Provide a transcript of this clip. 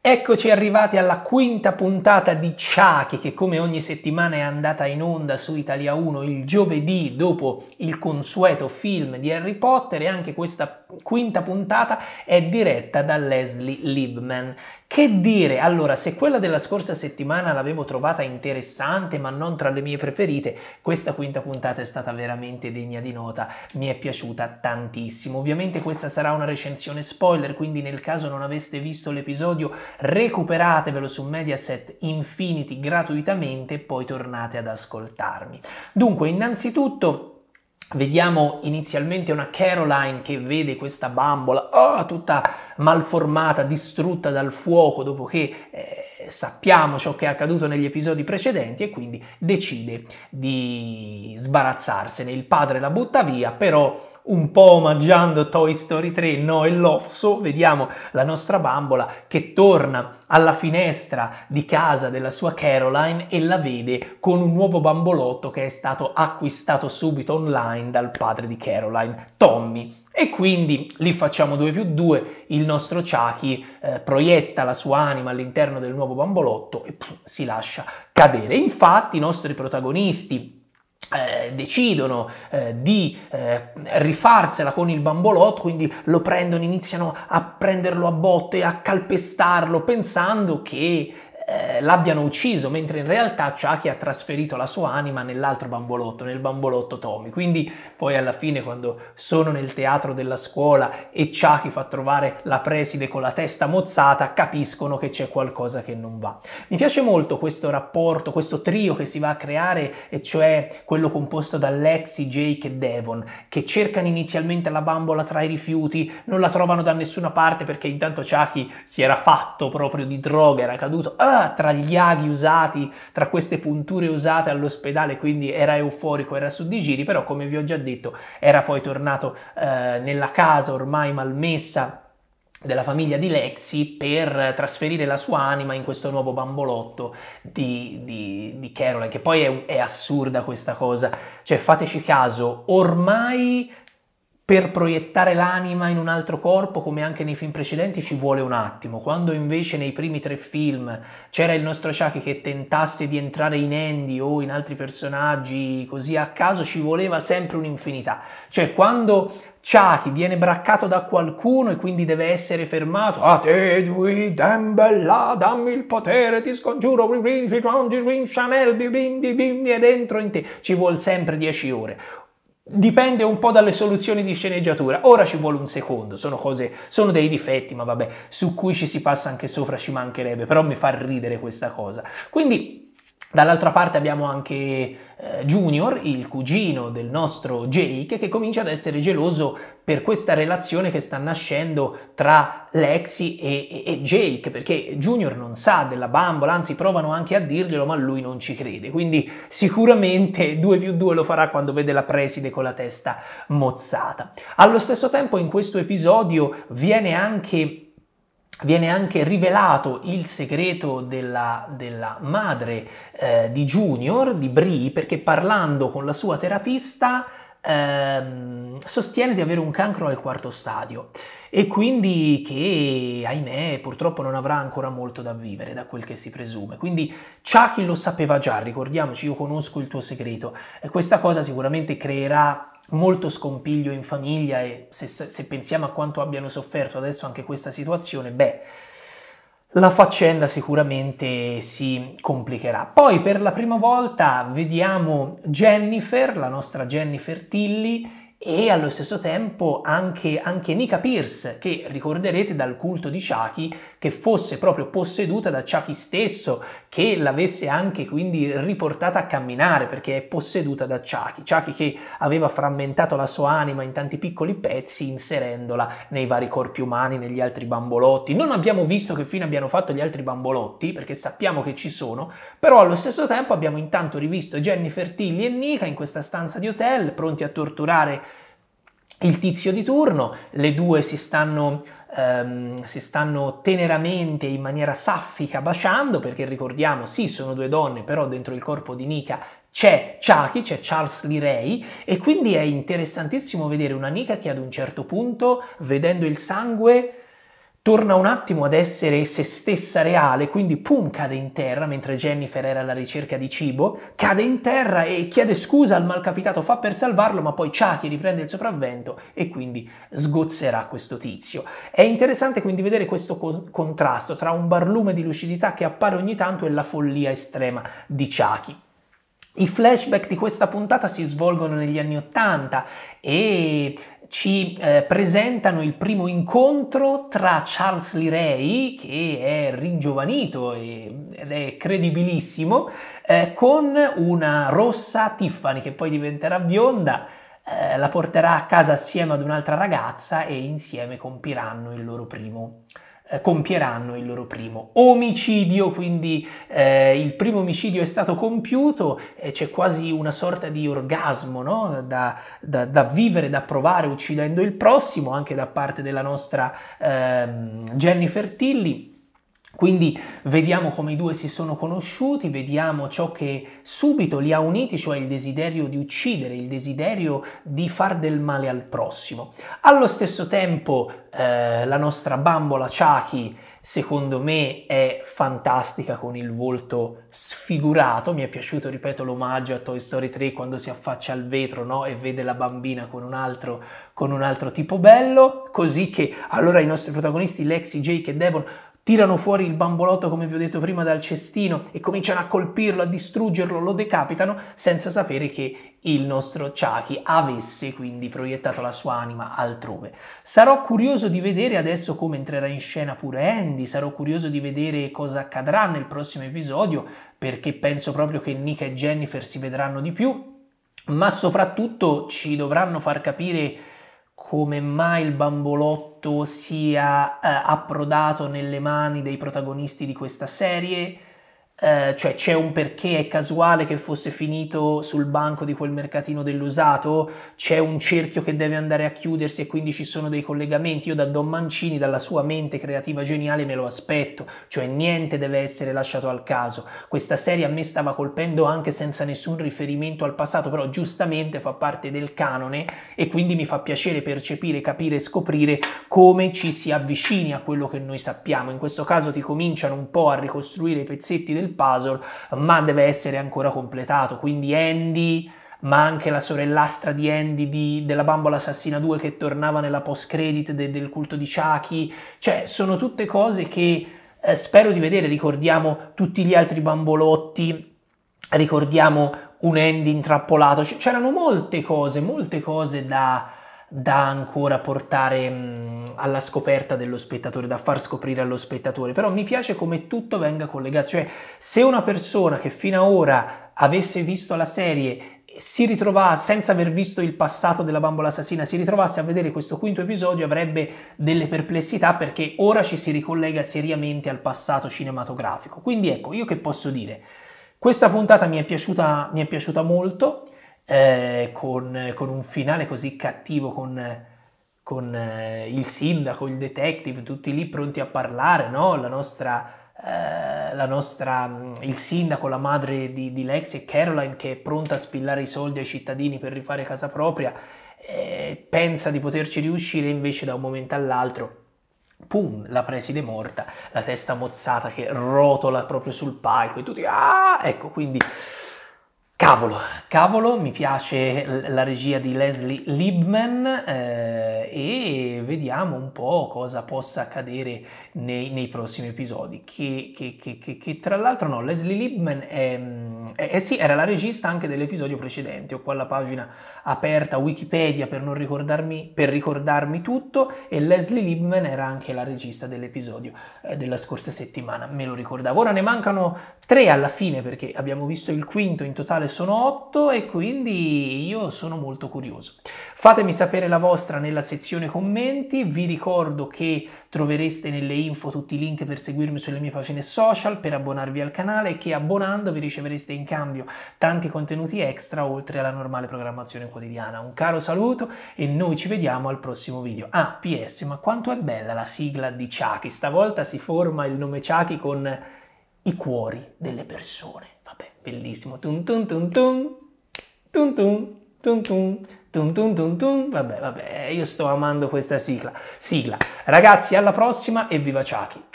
Eccoci arrivati alla quinta puntata di Ciachi che come ogni settimana è andata in onda su Italia 1 il giovedì dopo il consueto film di Harry Potter e anche questa quinta puntata è diretta da Leslie Liebman che dire, allora, se quella della scorsa settimana l'avevo trovata interessante ma non tra le mie preferite, questa quinta puntata è stata veramente degna di nota, mi è piaciuta tantissimo. Ovviamente questa sarà una recensione spoiler, quindi nel caso non aveste visto l'episodio recuperatevelo su Mediaset Infinity gratuitamente e poi tornate ad ascoltarmi. Dunque, innanzitutto Vediamo inizialmente una Caroline che vede questa bambola oh, tutta malformata, distrutta dal fuoco dopo che eh, sappiamo ciò che è accaduto negli episodi precedenti e quindi decide di sbarazzarsene. Il padre la butta via, però un po' omaggiando Toy Story 3, no e l'Osso, vediamo la nostra bambola che torna alla finestra di casa della sua Caroline e la vede con un nuovo bambolotto che è stato acquistato subito online dal padre di Caroline, Tommy. E quindi lì facciamo 2 più 2, il nostro Chucky eh, proietta la sua anima all'interno del nuovo bambolotto e pff, si lascia cadere. Infatti i nostri protagonisti eh, decidono eh, di eh, rifarsela con il bambolotto, quindi lo prendono, iniziano a prenderlo a botte, a calpestarlo, pensando che eh, l'abbiano ucciso, mentre in realtà Chucky ha trasferito la sua anima nell'altro bambolotto, nel bambolotto Tommy. Quindi poi alla fine quando sono nel teatro della scuola e Chucky fa trovare la preside con la testa mozzata, capiscono che c'è qualcosa che non va. Mi piace molto questo rapporto, questo trio che si va a creare, e cioè quello composto da Lexi, Jake e Devon, che cercano inizialmente la bambola tra i rifiuti, non la trovano da nessuna parte perché intanto Chucky si era fatto proprio di droga, era caduto... Ah! tra gli aghi usati, tra queste punture usate all'ospedale, quindi era euforico, era su di giri, però come vi ho già detto era poi tornato eh, nella casa ormai malmessa della famiglia di Lexi per trasferire la sua anima in questo nuovo bambolotto di, di, di Caroline, che poi è, è, assurda questa cosa, cioè fateci caso, ormai per proiettare l'anima in un altro corpo, come anche nei film precedenti, ci vuole un attimo. Quando invece nei primi tre film c'era il nostro Chucky che tentasse di entrare in Andy o in altri personaggi così a caso, ci voleva sempre un'infinità. Cioè, quando Chucky viene braccato da qualcuno e quindi deve essere fermato, a te, dui, dembella, dammi il potere, ti scongiuro, ed entro in te. Ci vuole sempre 10 ore. Dipende un po' dalle soluzioni di sceneggiatura. Ora ci vuole un secondo, sono cose, sono dei difetti, ma vabbè, su cui ci si passa anche sopra, ci mancherebbe, però mi fa ridere questa cosa. Quindi Dall'altra parte abbiamo anche eh, Junior, il cugino del nostro Jake, che comincia ad essere geloso per questa relazione che sta nascendo tra Lexi e, e, e, Jake, perché Junior non sa della bambola, anzi provano anche a dirglielo, ma lui non ci crede. Quindi sicuramente 2 più 2 lo farà quando vede la preside con la testa mozzata. Allo stesso tempo in questo episodio viene anche viene anche rivelato il segreto della, della madre eh, di Junior, di Brie, perché parlando con la sua terapista ehm, sostiene di avere un cancro al quarto stadio e quindi che, ahimè, purtroppo non avrà ancora molto da vivere, da quel che si presume. Quindi Chucky lo sapeva già, ricordiamoci, io conosco il tuo segreto. E questa cosa sicuramente creerà molto scompiglio in famiglia e se, se, pensiamo a quanto abbiano sofferto adesso anche questa situazione, beh, la faccenda sicuramente si complicherà. Poi per la prima volta vediamo Jennifer, la nostra Jennifer Tilly, e allo stesso tempo anche, anche Nika Pierce, che ricorderete dal culto di Chucky, che fosse proprio posseduta da Chucky stesso, che l'avesse anche quindi riportata a camminare perché è posseduta da Chucky. Chucky che aveva frammentato la sua anima in tanti piccoli pezzi inserendola nei vari corpi umani, negli altri bambolotti. Non abbiamo visto che fine abbiano fatto gli altri bambolotti perché sappiamo che ci sono, però allo stesso tempo abbiamo intanto rivisto Jennifer Tilly e Nika in questa stanza di hotel pronti a torturare il tizio di turno, le due si stanno, ehm, si stanno teneramente, in maniera saffica, baciando, perché ricordiamo, sì, sono due donne, però dentro il corpo di Nika c'è Chucky, c'è Charles Lee Ray, e quindi è interessantissimo vedere una Nika che ad un certo punto, vedendo il sangue, torna un attimo ad essere se stessa reale, quindi Pum cade in terra mentre Jennifer era alla ricerca di cibo, cade in terra e chiede scusa al malcapitato Fa per salvarlo, ma poi Chucky riprende il sopravvento e quindi sgozzerà questo tizio. È interessante quindi vedere questo co- contrasto tra un barlume di lucidità che appare ogni tanto e la follia estrema di Chucky. I flashback di questa puntata si svolgono negli anni Ottanta e ci eh, presentano il primo incontro tra Charles Lirey, che è ringiovanito e, ed è credibilissimo, eh, con una rossa Tiffany che poi diventerà bionda, eh, la porterà a casa assieme ad un'altra ragazza e insieme compiranno il loro primo eh, compieranno il loro primo omicidio, quindi eh, il primo omicidio è stato compiuto e c'è quasi una sorta di orgasmo no? da, da, da, vivere, da provare uccidendo il prossimo, anche da parte della nostra ehm, Jennifer Tilly. Quindi vediamo come i due si sono conosciuti, vediamo ciò che subito li ha uniti, cioè il desiderio di uccidere, il desiderio di far del male al prossimo. Allo stesso tempo eh, la nostra bambola Chucky, secondo me, è fantastica con il volto sfigurato. Mi è piaciuto, ripeto, l'omaggio a Toy Story 3 quando si affaccia al vetro no? e vede la bambina con un, altro, con un altro tipo bello, così che allora i nostri protagonisti, Lexi, Jake e Devon, tirano fuori il bambolotto, come vi ho detto prima, dal cestino e cominciano a colpirlo, a distruggerlo, lo decapitano senza sapere che il nostro Chucky avesse quindi proiettato la sua anima altrove. Sarò curioso di vedere adesso come entrerà in scena pure Andy, sarò curioso di vedere cosa accadrà nel prossimo episodio perché penso proprio che Nick e Jennifer si vedranno di più, ma soprattutto ci dovranno far capire come mai il bambolotto sia eh, approdato nelle mani dei protagonisti di questa serie eh, cioè c'è un perché, è casuale che fosse finito sul banco di quel mercatino dell'usato, c'è un cerchio che deve andare a chiudersi e quindi ci sono dei collegamenti, io da Don Mancini, dalla sua mente creativa geniale me lo aspetto, cioè niente deve essere lasciato al caso, questa serie a me stava colpendo anche senza nessun riferimento al passato, però giustamente fa parte del canone e quindi mi fa piacere percepire, capire e scoprire come ci si avvicini a quello che noi sappiamo, in questo caso ti cominciano un po' a ricostruire i pezzetti del il puzzle, ma deve essere ancora completato. Quindi Andy ma anche la sorellastra di Andy di, della bambola assassina 2 che tornava nella post credit de, del culto di Chucky, cioè sono tutte cose che eh, spero di vedere, ricordiamo tutti gli altri bambolotti, ricordiamo un Andy intrappolato, c'erano molte cose, molte cose da, da ancora portare mh, alla scoperta dello spettatore, da far scoprire allo spettatore, però mi piace come tutto venga collegato, cioè se una persona che fino ad ora avesse visto la serie si ritrovasse senza aver visto il passato della bambola assassina, si ritrovasse a vedere questo quinto episodio avrebbe delle perplessità perché ora ci si ricollega seriamente al passato cinematografico. Quindi ecco, io che posso dire? Questa puntata mi è piaciuta, mi è piaciuta molto eh, con, con, un finale così cattivo, con, con eh, il sindaco, il detective, tutti lì pronti a parlare, no? La nostra, eh, la nostra mm, il sindaco, la madre di, di Lexi e Caroline che è pronta a spillare i soldi ai cittadini per rifare casa propria, eh, pensa di poterci riuscire invece da un momento all'altro pum, la preside morta, la testa mozzata che rotola proprio sul palco e tutti, ah, ecco, quindi Cavolo, cavolo, mi piace la regia di Leslie Liebman eh, e vediamo un po' cosa possa accadere nei, nei prossimi episodi. Che, che, che, che tra l'altro no, Leslie Liebman è mm, eh, eh, sì, era la regista anche dell'episodio precedente, ho qua la pagina aperta Wikipedia per, ricordarmi, per ricordarmi, tutto e Leslie Liebman era anche la regista dell'episodio eh, della scorsa settimana, me lo ricordavo. Ora ne mancano tre alla fine perché abbiamo visto il quinto, in totale sono otto e quindi io sono molto curioso. Fatemi sapere la vostra nella sezione commenti, vi ricordo che trovereste nelle info tutti i link per seguirmi sulle mie pagine social, per abbonarvi al canale e che abbonandovi ricevereste in cambio tanti contenuti extra oltre alla normale programmazione quotidiana. Un caro saluto e noi ci vediamo al prossimo video. Ah, PS, ma quanto è bella la sigla di Chucky. Stavolta si forma il nome Chucky con i cuori delle persone. Vabbè, bellissimo. Tun tun tun tun. Tun tun tun tun. tun tun tun tun, vabbè, vabbè, io sto amando questa sigla. Sigla. Ragazzi, alla prossima e viva Chucky!